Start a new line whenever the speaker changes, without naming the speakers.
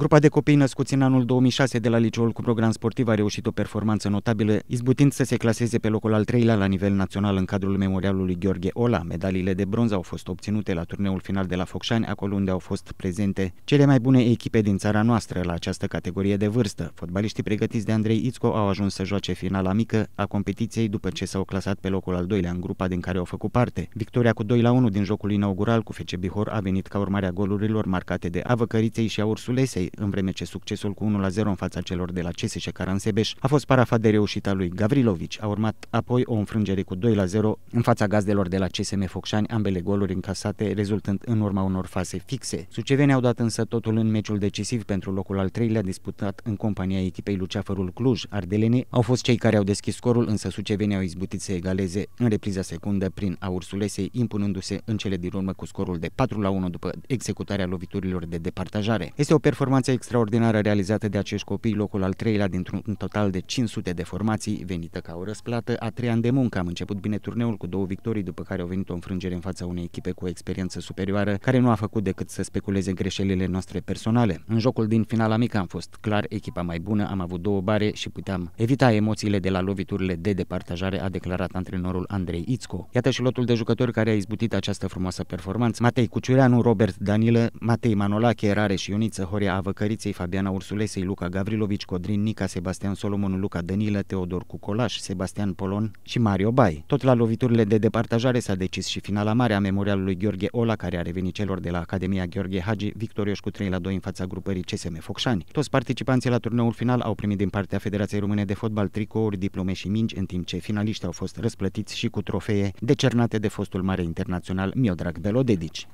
Grupa de copii născuți în anul 2006 de la liceul cu program sportiv a reușit o performanță notabilă, izbutind să se claseze pe locul al treilea la nivel național în cadrul memorialului Gheorghe Ola. Medaliile de bronz au fost obținute la turneul final de la Focșani, acolo unde au fost prezente cele mai bune echipe din țara noastră la această categorie de vârstă. Fotbaliștii pregătiți de Andrei Ițco au ajuns să joace finala mică a competiției după ce s-au clasat pe locul al doilea în grupa din care au făcut parte. Victoria cu 2 la 1 din jocul inaugural cu FC Bihor a venit ca urmare a golurilor marcate de Avăcăriței și a Ursulesei, în vreme ce succesul cu 1-0 în fața celor de la CSC Caransebeș a fost parafat de reușita lui Gavrilovici. A urmat apoi o înfrângere cu 2-0 în fața gazdelor de la CSM Focșani, ambele goluri încasate rezultând în urma unor faze fixe. Suceveni au dat însă totul în meciul decisiv pentru locul al treilea disputat în compania echipei Luceafărul Cluj. Ardelenii au fost cei care au deschis scorul, însă Suceveni au izbutit să egaleze în repriza secundă prin a Ursulesei, impunându-se în cele din urmă cu scorul de 4 la 1 după executarea loviturilor de departajare. Este o performanță Formația extraordinară realizată de acești copii, locul al treilea dintr-un total de 500 de formații, venită ca o răsplată, a trei ani de muncă. Am început bine turneul cu două victorii, după care au venit o înfrângere în fața unei echipe cu o experiență superioară, care nu a făcut decât să speculeze greșelile noastre personale. În jocul din finala mică am fost clar echipa mai bună, am avut două bare și puteam evita emoțiile de la loviturile de departajare, a declarat antrenorul Andrei Ițco. Iată și lotul de jucători care a izbutit această frumoasă performanță. Matei Cuciureanu, Robert Danilă, Matei Manolache, Rare și Ioniță, Horia Văcăriței, Fabiana Ursulesei, Luca Gavrilovici, Codrin Nica, Sebastian Solomon, Luca Danilă, Teodor Cucolaș, Sebastian Polon și Mario Bai. Tot la loviturile de departajare s-a decis și finala mare a memorialului Gheorghe Ola, care a revenit celor de la Academia Gheorghe Hagi, victorioși cu 3 la 2 în fața grupării CSM Focșani. Toți participanții la turneul final au primit din partea Federației Române de Fotbal tricouri, diplome și mingi, în timp ce finaliștii au fost răsplătiți și cu trofee decernate de fostul mare internațional Miodrag Belodedici.